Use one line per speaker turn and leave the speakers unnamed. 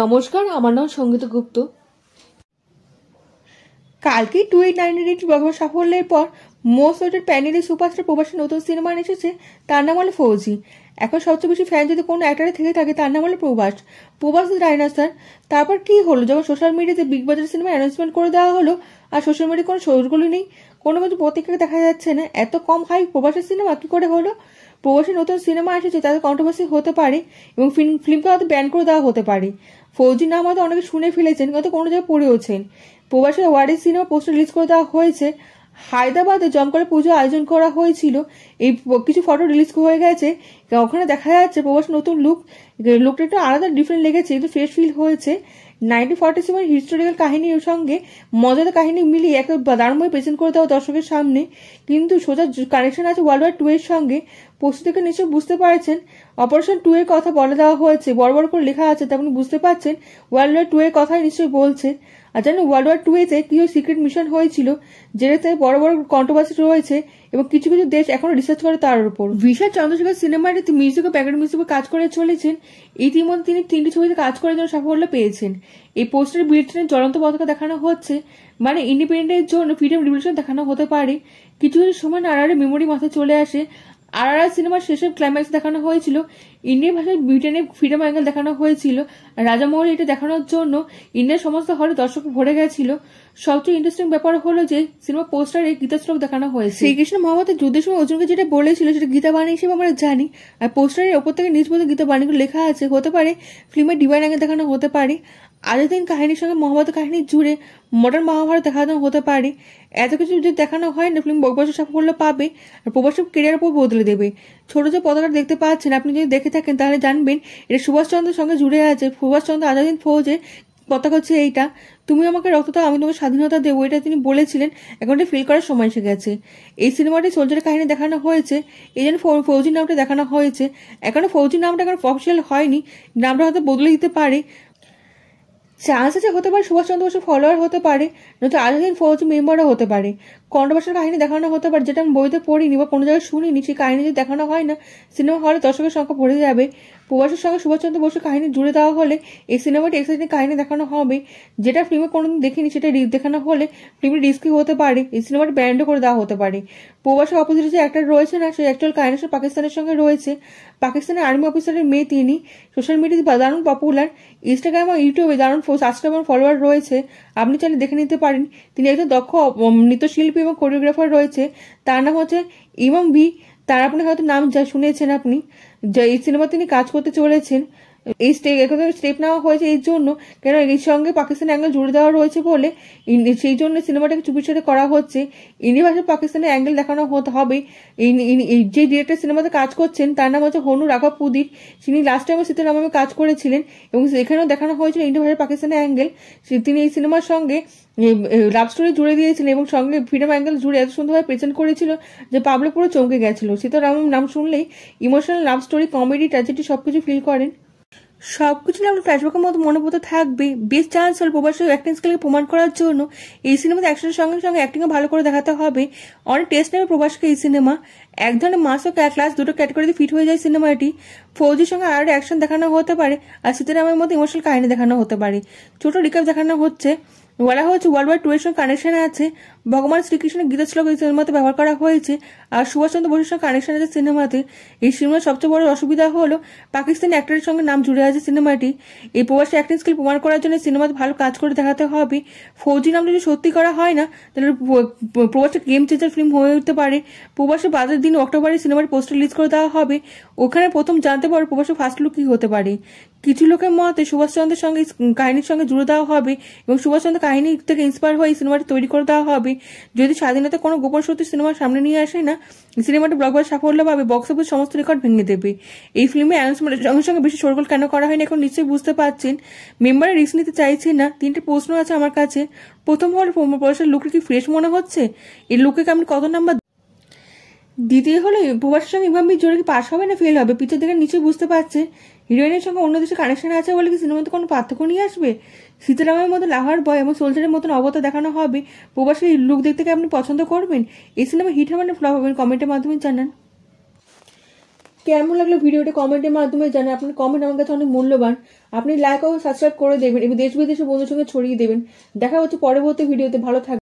নমস্কার আমার নাম সঙ্গীত গুপ্ত কালকে টু এইট নাইন এইট সাফল্যের পর মোস্ট ওয়েটেড প্যানেলে সুপারস্টার প্রবাসী নতুন সিনেমা এসেছে তার নাম হলো ফৌজি এখন সবচেয়ে বেশি ফ্যান যদি কোনো অ্যাক্টারে থেকে থাকে তার নাম হলো প্রবাস প্রবাস ডাইনাসার তারপর কি হলো যখন সোশ্যাল মিডিয়াতে বিগ বাজার সিনেমা অ্যানাউন্সমেন্ট করে দেওয়া হলো আর সোশ্যাল মিডিয়ায় কোনো সৌজগুলি নেই কোনো কিছু প্রতিক্রিয়া দেখা যাচ্ছে না এত কম হাই প্রবাসের সিনেমা কি করে হলো প্রবাসী নতুন সিনেমা এসেছে তাদের কন্ট্রোভার্সি হতে পারে এবং ফিল্ম ফিল্মকে হয়তো ব্যান করে দেওয়া হতে পারে ফৌজি নাম হয়তো অনেকে শুনে ফেলেছেন হয়তো কোনো জায়গায় পড়েওছেন প্রবাসের ওয়ার্ডের সিনেমা পোস্টার রিলিজ করে দেওয়া হয়েছে হায়দ্রাবাদে জমকারে পুজো আয়োজন করা হয়েছিল এই কিছু ফটো রিলিজ হয়ে গেছে ওখানে দেখা যাচ্ছে প্রবাস নতুন লুক লুকটা একটু আলাদা ডিফারেন্ট লেগেছে একটু ফ্রেশ ফিল হয়েছে নাইনটিন ফর্টি সেভেন হিস্টোরিক্যাল কাহিনীর সঙ্গে মজাদার কাহিনী মিলিয়ে একটা দারুণভাবে প্রেজেন্ট করে দেওয়া দর্শকের সামনে কিন্তু সোজা কানেকশন আছে ওয়ার্ল্ড ওয়ার টু এর সঙ্গে পশু থেকে নিশ্চয় বুঝতে পারছেন অপারেশন টু এর কথা বলে দেওয়া হয়েছে বড় বড় করে লেখা আছে তেমন বুঝতে পারছেন ওয়ার্ল্ড ওয়ার টু এর কথাই নিশ্চয়ই বলছে আর জানেন ওয়ার্ল্ড ওয়ার টু এতে কি সিক্রেট মিশন হয়েছিল যেটাতে বড় বড় কন্ট্রোভার্সি রয়েছে এবং কিছু কিছু দেশ এখনো রিসার্চ করে তার উপর বিশাল চন্দ্রশেখর সিনেমাটিতে মিউজিক ও প্যাকেট মিউজিক কাজ করে চলেছেন ইতিমধ্যে তিনি তিনটি ছবিতে কাজ করার জন্য সাফল্য পেয়েছেন এই পোস্টার ব্রিটেনের জ্বলন্ত পতাকা দেখানো হচ্ছে মানে ইন্ডিপেন্ডেন্টের জন্য ফ্রিডম রিভলিউশন দেখানো হতে পারে কিছু কিছু সময় নারারে মেমোরি মাথায় চলে আসে আর আর সিনেমার শেষের ক্লাইম্যাক্স দেখানো হয়েছিল ইন্ডিয়ান ভাষায় ব্রিটেনে ফ্রিডম অ্যাঙ্গেল দেখানো হয়েছিল রাজামৌলি এটা দেখানোর জন্য ইন্ডিয়ার সমস্ত হলে দর্শক ভরে গেছিল সবচেয়ে ইন্টারেস্টিং ব্যাপার হলো যে সিনেমা পোস্টারে গীতা শ্লোক দেখানো হয়েছে শ্রীকৃষ্ণ মহাভারতের যুদ্ধের সময় অর্জুনকে যেটা বলেছিল সেটা গীতা বাণী হিসেবে আমরা জানি আর পোস্টারের ওপর থেকে নিজ মধ্যে গীতা বাণীগুলো লেখা আছে হতে পারে ফিল্মের ডিভাইন আগে দেখানো হতে পারে আজাদিন কাহিনীর সঙ্গে মহাভারত কাহিনী জুড়ে মডার্ন মহাভারত দেখানো হতে পারে এত কিছু যদি দেখানো হয় না ফিল্ম বকবাসের সাফল্য পাবে আর প্রবাসের কেরিয়ার উপর বদলে দেবে ছোট যে পতাকা দেখতে পাচ্ছেন আপনি যদি দেখে থাকেন তাহলে জানবেন এটা সুভাষচন্দ্রের সঙ্গে জুড়ে আছে সুভাষচন্দ্র আজাদিন ফৌজের কথা হচ্ছে এইটা তুমি আমাকে রক্তটা আমি তোমাকে স্বাধীনতা দেবো এটা তিনি বলেছিলেন এখন এটা ফিল করার সময় এসে গেছে এই সিনেমাটি সোলজারের কাহিনী দেখানো হয়েছে এই জন্য ফৌজি নামটা দেখানো হয়েছে এখনো ফৌজি নামটা এখন অফিসিয়াল হয়নি নামটা হয়তো বদলে দিতে পারে চান্স আছে হতে পারে সুভাষচন্দ্র বসু ফলোয়ার হতে পারে নয়তো আজ ফৌজি মেম্বারও হতে পারে কন্ট্রোভার্সাল কাহিনী দেখানো হতে পারে যেটা আমি বইতে পড়িনি বা কোনো জায়গায় শুনিনি সেই কাহিনী যদি দেখানো হয় না সিনেমা হলে দর্শকের সংখ্যা পড়ে যাবে প্রবাসের সঙ্গে সুভাষচন্দ্র বসু কাহিনী জুড়ে দেওয়া হলে এই সিনেমাটি এক্সাইটিং কাহিনী দেখানো হবে যেটা ফিল্মে কোনোদিন দেখিনি সেটা রিস্ক দেখানো হলে ফিল্মটি রিস্কি হতে পারে এই সিনেমাটি ব্যান্ডও করে দেওয়া হতে পারে প্রবাসের অপোজিটে যে অ্যাক্টার রয়েছে না সেই অ্যাকচুয়াল কাহিনী পাকিস্তানের সঙ্গে রয়েছে পাকিস্তানের আর্মি অফিসারের মেয়ে তিনি সোশ্যাল মিডিয়াতে দারুণ পপুলার ইনস্টাগ্রাম এবং ইউটিউবে দারুণ সাবস্ক্রাইবার ফলোয়ার রয়েছে আপনি চাইলে দেখে নিতে পারেন তিনি একজন দক্ষ নৃত্যশিল্পী এবং কোরিওগ্রাফার রয়েছে তার নাম হচ্ছে ইমাম বি তার আপনি হয়তো নাম যা শুনেছেন আপনি যা এই সিনেমা তিনি কাজ করতে চলেছেন এই স্টেপ এখন স্টেপ নেওয়া হয়েছে এই জন্য কেন এর সঙ্গে পাকিস্তানের অ্যাঙ্গেল জুড়ে দেওয়া রয়েছে বলে সেই জন্য সিনেমাটাকে চুপিচুরে করা হচ্ছে ইন্ডি ভাষায় পাকিস্তানের অ্যাঙ্গেল দেখানো হতে হবে যে ডিরেক্টর সিনেমাতে কাজ করছেন তার নাম হচ্ছে হনু রাঘব পুদীপ তিনি লাস্ট টাইমে সীতারামে কাজ করেছিলেন এবং এখানেও দেখানো হয়েছিল ইন্ডিয়া ভাষায় পাকিস্তানের অ্যাঙ্গেল তিনি এই সিনেমার সঙ্গে লাভ স্টোরি জুড়ে দিয়েছিলেন এবং সঙ্গে ফ্রিডম অ্যাঙ্গেল জুড়ে এত সুন্দরভাবে প্রেজেন্ট করেছিল যে পাবলিক পুরো চমকে গেছিল সীতারাম নাম শুনলেই emotional love story comedy tragedy সবকিছু ফিল করেন সবকিছু না ফ্ল্যাশব্যাকের মতো মনে পড়তে থাকবে বেশ চান্স হল প্রবাসের অ্যাক্টিং স্কিলকে প্রমাণ করার জন্য এই সিনেমাতে অ্যাকশনের সঙ্গে সঙ্গে অ্যাক্টিংও ভালো করে দেখাতে হবে অনেক টেস্ট নেবে প্রবাসকে এই সিনেমা এক ধরনের মাস ও ক্লাস দুটো ক্যাটাগরিতে ফিট হয়ে যায় সিনেমাটি ফৌজির সঙ্গে আরও অ্যাকশন দেখানো হতে পারে আর সীতারামের মতো ইমোশনাল কাহিনী দেখানো হতে পারে ছোট রিকাপ দেখানো হচ্ছে বলা হচ্ছে ওয়ার্ল্ড ওয়ার টু এর সঙ্গে কানেকশন আছে ভগবান শ্রীকৃষ্ণের গীতা শ্লোক এই সিনেমাতে ব্যবহার করা হয়েছে আর সুভাষচন্দ্র বসুর সঙ্গে কানেকশন আছে সিনেমাতে এই সিনেমার সবচেয়ে বড় অসুবিধা হলো পাকিস্তানি অ্যাক্টরের সঙ্গে নাম জুড়ে আছে সিনেমাটি এই প্রবাসী অ্যাক্টিং স্কিল প্রমাণ করার জন্য সিনেমাতে ভালো কাজ করে দেখাতে হবে ফৌজি নাম যদি সত্যি করা হয় না তাহলে প্রবাসী গেম চেঞ্জার ফিল্ম হয়ে উঠতে পারে প্রবাসী বাজার দিন অক্টোবরে সিনেমার পোস্টার রিলিজ করে দেওয়া হবে ওখানে প্রথম জানতে পারে প্রবাসী ফার্স্ট লুক কী হতে পারে কিছু লোকের মতে সুভাষচন্দ্রের সঙ্গে কাহিনীর সঙ্গে জুড়ে দেওয়া হবে এবং সুভাষচন্দ্র কাহিনী থেকে ইন্সপায়ার হয়ে সিনেমাটি তৈরি করে দেওয়া হবে যদি স্বাধীনতা কোনো গোপন সত্যি সিনেমার সামনে নিয়ে আসে না সিনেমাটি ব্লকবাজার সাফল্য পাবে বক্স অফিস সমস্ত রেকর্ড ভেঙে দেবে এই ফিল্মে অ্যানাউন্সমেন্টের সঙ্গে সঙ্গে বেশি সরগোল কেন করা হয়নি এখন নিশ্চয়ই বুঝতে পারছেন মেম্বারে রিস্ক নিতে চাইছেন না তিনটে প্রশ্ন আছে আমার কাছে প্রথম হল প্রবাসের লুকটি কি ফ্রেশ মনে হচ্ছে এই লুকে আমি কত নাম্বার দ্বিতীয় হলো প্রবাসের সঙ্গে এভাবে জোরে কি পাশ হবে না ফেল হবে পিছের দিকে নিচে বুঝতে পারছে হিরোইনের সঙ্গে অন্য দেশে কানেকশন আছে বলে কি সিনেমাতে কোনো পার্থক্য নিয়ে আসবে সীতারামের মতো লাভার বয় এবং সোলজারের মতন অবতা দেখানো হবে প্রবাসী লুক দেখতে কি আপনি পছন্দ করবেন এই সিনেমা হিট হবেন ফ্লপ হবেন কমেন্টের মাধ্যমে জানান কেমন লাগলো ভিডিওটা কমেন্টের মাধ্যমে জানান আপনার কমেন্ট আমার কাছে অনেক মূল্যবান আপনি লাইক ও সাবস্ক্রাইব করে দেবেন এবং দেশ বিদেশের বন্ধুর সঙ্গে ছড়িয়ে দেবেন দেখা হচ্ছে পরবর্তী ভিডিওতে ভালো থাকবে